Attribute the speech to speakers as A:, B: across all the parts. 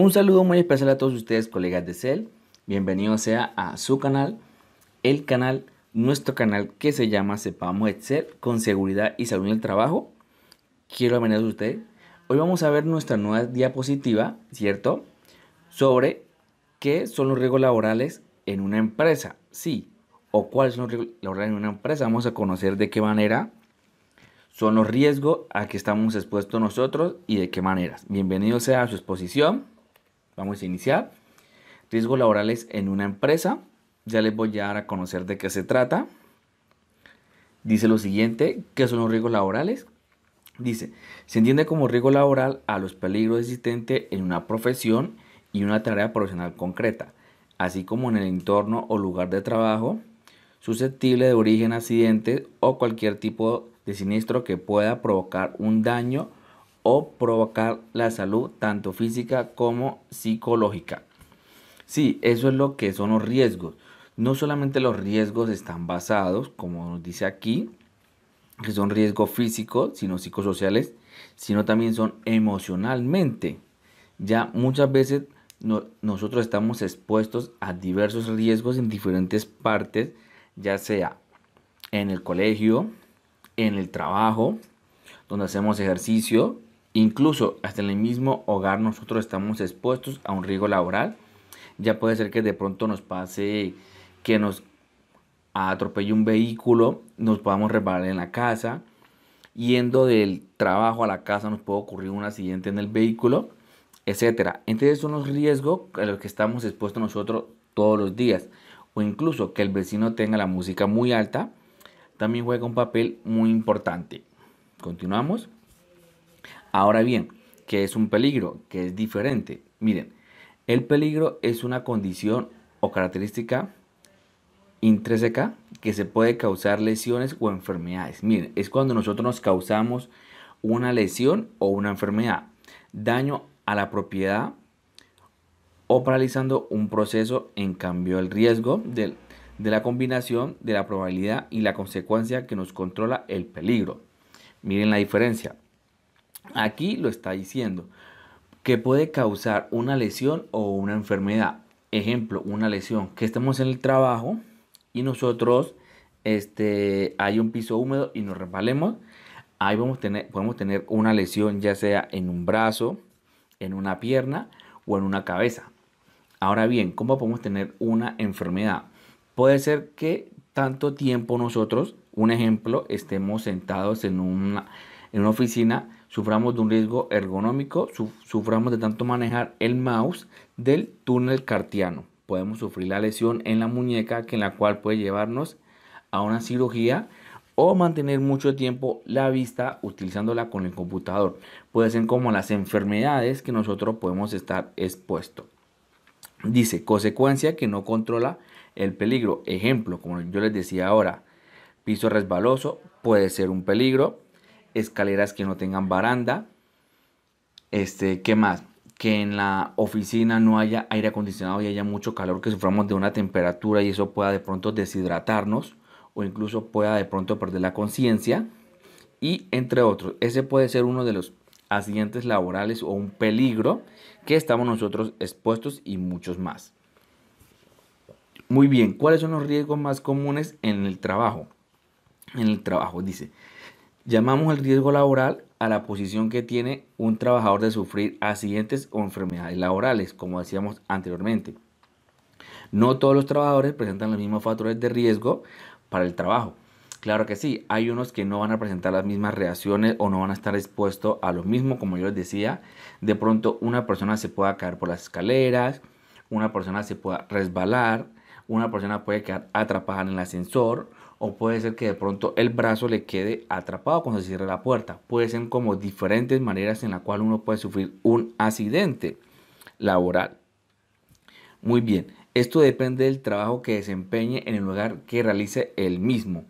A: Un saludo muy especial a todos ustedes, colegas de CEL. Bienvenidos sea a su canal, el canal, nuestro canal que se llama Sepamos Excel con seguridad y salud en el trabajo. Quiero amenazar a ustedes. Hoy vamos a ver nuestra nueva diapositiva, ¿cierto? Sobre qué son los riesgos laborales en una empresa. Sí, o cuáles son los riesgos laborales en una empresa. Vamos a conocer de qué manera son los riesgos a que estamos expuestos nosotros y de qué maneras. Bienvenido sea a su exposición. Vamos a iniciar. Riesgos laborales en una empresa. Ya les voy a dar a conocer de qué se trata. Dice lo siguiente, ¿qué son los riesgos laborales? Dice, se entiende como riesgo laboral a los peligros existentes en una profesión y una tarea profesional concreta, así como en el entorno o lugar de trabajo, susceptible de origen accidente o cualquier tipo de siniestro que pueda provocar un daño o provocar la salud tanto física como psicológica. Sí, eso es lo que son los riesgos. No solamente los riesgos están basados, como nos dice aquí, que son riesgos físicos, sino psicosociales, sino también son emocionalmente. Ya muchas veces nosotros estamos expuestos a diversos riesgos en diferentes partes, ya sea en el colegio, en el trabajo, donde hacemos ejercicio, Incluso hasta en el mismo hogar nosotros estamos expuestos a un riesgo laboral. Ya puede ser que de pronto nos pase que nos atropelle un vehículo, nos podamos reparar en la casa. Yendo del trabajo a la casa nos puede ocurrir un accidente en el vehículo, etc. Entonces son los riesgos a los que estamos expuestos nosotros todos los días. O incluso que el vecino tenga la música muy alta, también juega un papel muy importante. Continuamos. Ahora bien, ¿qué es un peligro? ¿Qué es diferente? Miren, el peligro es una condición o característica intrínseca que se puede causar lesiones o enfermedades. Miren, es cuando nosotros nos causamos una lesión o una enfermedad, daño a la propiedad o paralizando un proceso en cambio el riesgo de la combinación de la probabilidad y la consecuencia que nos controla el peligro. Miren la diferencia. Aquí lo está diciendo, que puede causar una lesión o una enfermedad. Ejemplo, una lesión, que estemos en el trabajo y nosotros este, hay un piso húmedo y nos resbalemos, ahí vamos tener, podemos tener una lesión ya sea en un brazo, en una pierna o en una cabeza. Ahora bien, ¿cómo podemos tener una enfermedad? Puede ser que tanto tiempo nosotros, un ejemplo, estemos sentados en en una oficina suframos de un riesgo ergonómico, suframos de tanto manejar el mouse del túnel cartiano. Podemos sufrir la lesión en la muñeca, que en la cual puede llevarnos a una cirugía o mantener mucho tiempo la vista utilizándola con el computador. Puede ser como las enfermedades que nosotros podemos estar expuestos. Dice, consecuencia que no controla el peligro. Ejemplo, como yo les decía ahora, piso resbaloso puede ser un peligro escaleras que no tengan baranda. Este, ¿qué más? Que en la oficina no haya aire acondicionado y haya mucho calor, que suframos de una temperatura y eso pueda de pronto deshidratarnos o incluso pueda de pronto perder la conciencia. Y entre otros, ese puede ser uno de los accidentes laborales o un peligro que estamos nosotros expuestos y muchos más. Muy bien, ¿cuáles son los riesgos más comunes en el trabajo? En el trabajo, dice, Llamamos el riesgo laboral a la posición que tiene un trabajador de sufrir accidentes o enfermedades laborales, como decíamos anteriormente. No todos los trabajadores presentan los mismos factores de riesgo para el trabajo. Claro que sí, hay unos que no van a presentar las mismas reacciones o no van a estar expuestos a lo mismo, como yo les decía. De pronto una persona se pueda caer por las escaleras, una persona se pueda resbalar, una persona puede quedar atrapada en el ascensor, o puede ser que de pronto el brazo le quede atrapado cuando se cierra la puerta. Pueden ser como diferentes maneras en la cual uno puede sufrir un accidente laboral. Muy bien, esto depende del trabajo que desempeñe en el lugar que realice el mismo.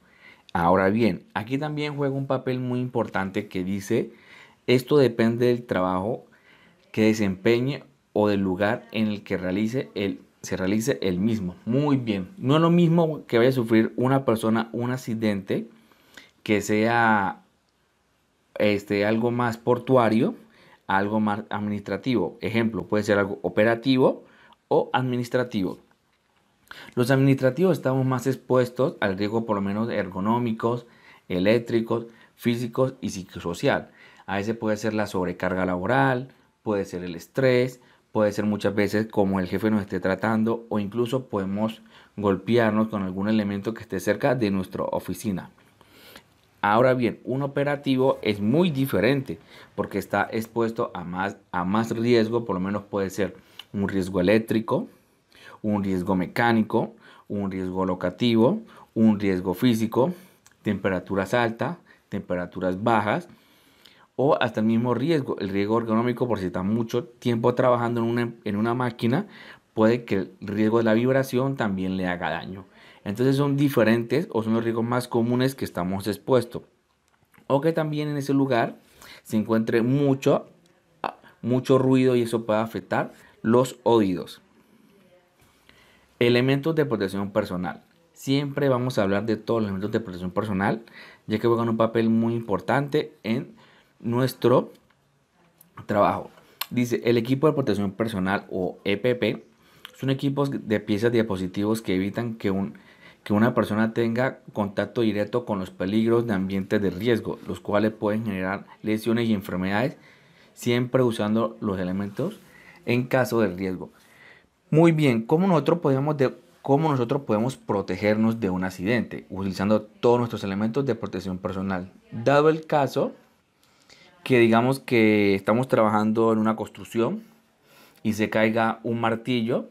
A: Ahora bien, aquí también juega un papel muy importante que dice, esto depende del trabajo que desempeñe o del lugar en el que realice el se realice el mismo. Muy bien. No es lo mismo que vaya a sufrir una persona un accidente que sea este, algo más portuario, algo más administrativo. Ejemplo, puede ser algo operativo o administrativo. Los administrativos estamos más expuestos al riesgo por lo menos ergonómicos, eléctricos, físicos y psicosocial. A ese puede ser la sobrecarga laboral, puede ser el estrés, puede ser muchas veces como el jefe nos esté tratando o incluso podemos golpearnos con algún elemento que esté cerca de nuestra oficina. Ahora bien, un operativo es muy diferente porque está expuesto a más, a más riesgo, por lo menos puede ser un riesgo eléctrico, un riesgo mecánico, un riesgo locativo, un riesgo físico, temperaturas altas, temperaturas bajas, o hasta el mismo riesgo, el riesgo ergonómico por si está mucho tiempo trabajando en una, máquina, puede que el riesgo de la vibración también le haga daño. Entonces son diferentes o son los riesgos más comunes que estamos expuestos. O que también en ese lugar se encuentre mucho, ah, mucho ruido y eso puede afectar los oídos. Elementos de protección personal. Siempre vamos a hablar de todos los elementos de protección personal, ya que juegan un papel muy importante en nuestro trabajo. Dice, el equipo de protección personal o EPP son equipos de piezas y dispositivos que evitan que, un, que una persona tenga contacto directo con los peligros de ambientes de riesgo, los cuales pueden generar lesiones y enfermedades, siempre usando los elementos en caso de riesgo. Muy bien, ¿cómo nosotros de, cómo nosotros podemos protegernos de un accidente? Utilizando todos nuestros elementos de protección personal. Dado el caso, que digamos que estamos trabajando en una construcción y se caiga un martillo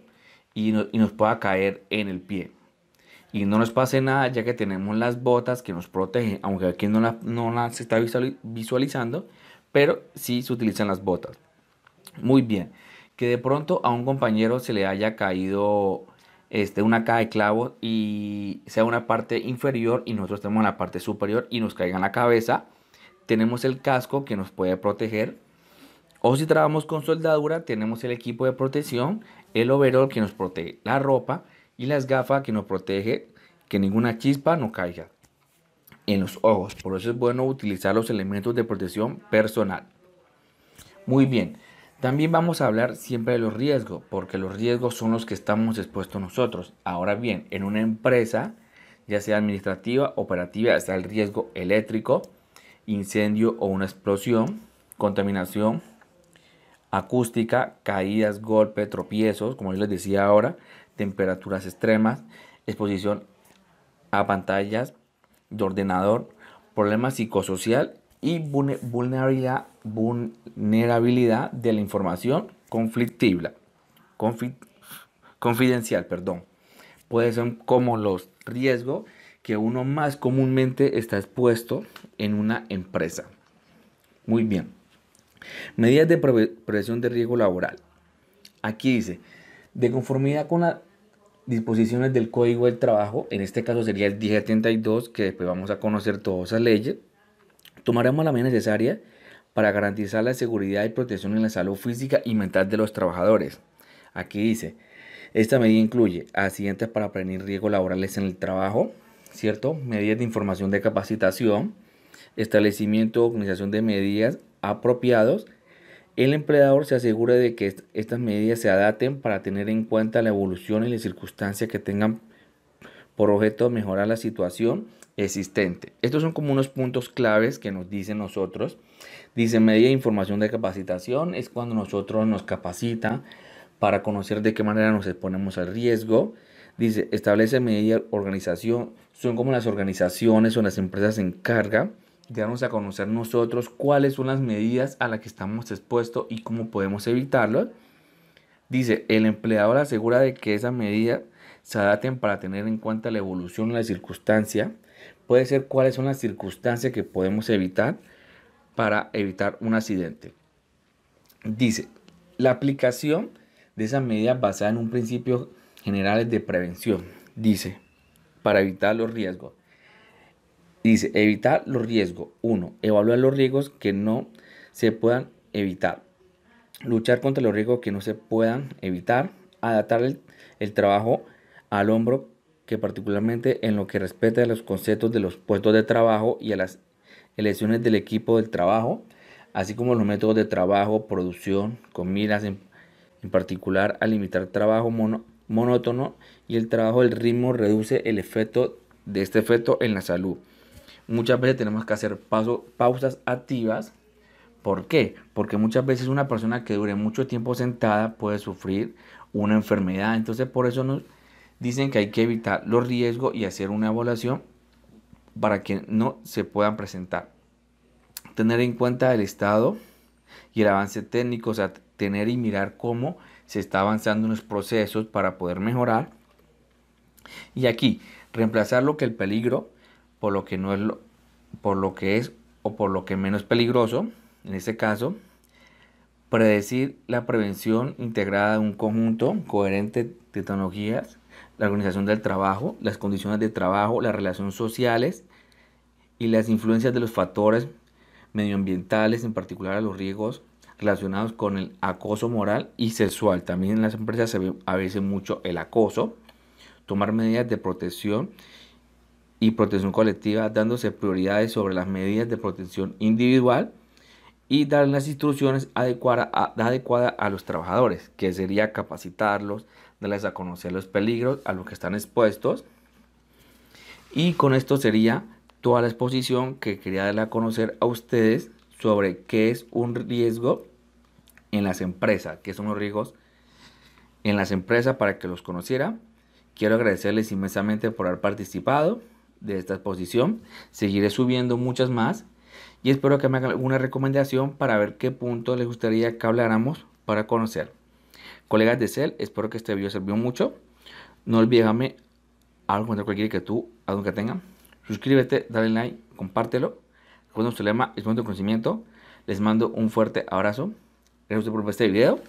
A: y, nos pueda caer en el pie. Y no nos pase nada ya que tenemos las botas que nos protegen, aunque aquí no las se está visualizando, pero sí se utilizan las botas. Muy bien, que de pronto a un compañero se le haya caído este, una caja de clavos y sea una parte inferior y nosotros estemos en la parte superior y nos caiga en la cabeza tenemos el casco que nos puede proteger. O si trabajamos con soldadura, tenemos el equipo de protección, el overol que nos protege la ropa y las gafas que nos protege que ninguna chispa no caiga en los ojos. Por eso es bueno utilizar los elementos de protección personal. Muy bien, también vamos a hablar siempre de los riesgos, porque los riesgos son los que estamos expuestos nosotros. Ahora bien, en una empresa, ya sea administrativa, operativa, está el riesgo eléctrico, incendio o una explosión, contaminación acústica, caídas, golpes, tropiezos, como yo les decía ahora, temperaturas extremas, exposición a pantallas de ordenador, problema psicosocial y vulnerabilidad, de la información conflictiva, confidencial, perdón. Puede ser como los riesgos que uno más comúnmente está expuesto en una empresa. Muy bien. Medidas de prevención de riesgo laboral. Aquí dice, de conformidad con las disposiciones del Código del Trabajo, en este caso sería el 1072, que después vamos a conocer todas esas leyes, tomaremos la medida necesaria para garantizar la seguridad y protección en la salud física y mental de los trabajadores. Aquí dice, esta medida incluye accidentes para prevenir riesgos laborales en el trabajo, ¿cierto? Medidas de información de capacitación, establecimiento o organización de medidas apropiados. El empleador se asegura de que estas medidas se adapten para tener en cuenta la evolución y las circunstancias que tengan por objeto mejorar la situación existente. Estos son como unos puntos claves que nos dicen nosotros. Dice media de información de capacitación es cuando nosotros nos capacita para conocer de qué manera nos exponemos al riesgo. Dice, establece medida organización. Son como las organizaciones o las empresas se encarga de darnos a conocer nosotros cuáles son las medidas a las que estamos expuestos y cómo podemos evitarlo. Dice, el empleador asegura de que esa medida se adapten para tener en cuenta la evolución de la circunstancia. Puede ser cuáles son las circunstancias que podemos evitar para evitar un accidente. Dice, la aplicación de esa medida basada en un principio generales de prevención. Dice, para evitar los riesgos. Dice, evitar los riesgos. uno, Evaluar los riesgos que no se puedan evitar. Luchar contra los riesgos que no se puedan evitar. Adaptar el, trabajo al hombro, que particularmente en lo que respecta a los conceptos de los puestos de trabajo y a las elecciones del equipo del trabajo, así como los métodos de trabajo, producción, comidas, en, en particular a limitar trabajo mono monótono y el trabajo del ritmo reduce el efecto de este efecto en la salud. Muchas veces tenemos que hacer pausas activas. ¿Por qué? Porque muchas veces una persona que dure mucho tiempo sentada puede sufrir una enfermedad. Entonces por eso nos dicen que hay que evitar los riesgos y hacer una evaluación para que no se puedan presentar. Tener en cuenta el estado y el avance técnico, o sea, tener y mirar cómo se está avanzando en los procesos para poder mejorar. Y aquí, reemplazar lo que el peligro por lo que no es lo, por lo que es o por lo que menos peligroso, en este caso, predecir la prevención integrada de un conjunto coherente de tecnologías, la organización del trabajo, las condiciones de trabajo, las relaciones sociales y las influencias de los factores medioambientales, en particular a los riesgos relacionados con el acoso moral y sexual. También en las empresas se ve a veces mucho el acoso. Tomar medidas de protección y protección colectiva dándose prioridades sobre las medidas de protección individual y dar las instrucciones adecuadas a, adecuada a los trabajadores, que sería capacitarlos, darles a conocer los peligros a los que están expuestos. Y con esto sería toda la exposición que quería darle a conocer a ustedes sobre qué es un riesgo en las empresas, qué son los riesgos en las empresas para que los conociera. Quiero agradecerles inmensamente por haber participado de esta exposición. Seguiré subiendo muchas más y espero que me hagan alguna recomendación para ver qué punto les gustaría que habláramos para conocer. Colegas de CEL, espero que este video sirvió mucho. No olvídame algo contra cualquier que tú, a donde tenga, Suscríbete, dale like, compártelo por nuestro lema es Momento de Conocimiento. Les mando un fuerte abrazo. Gracias por ver este video.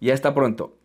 A: Y hasta pronto.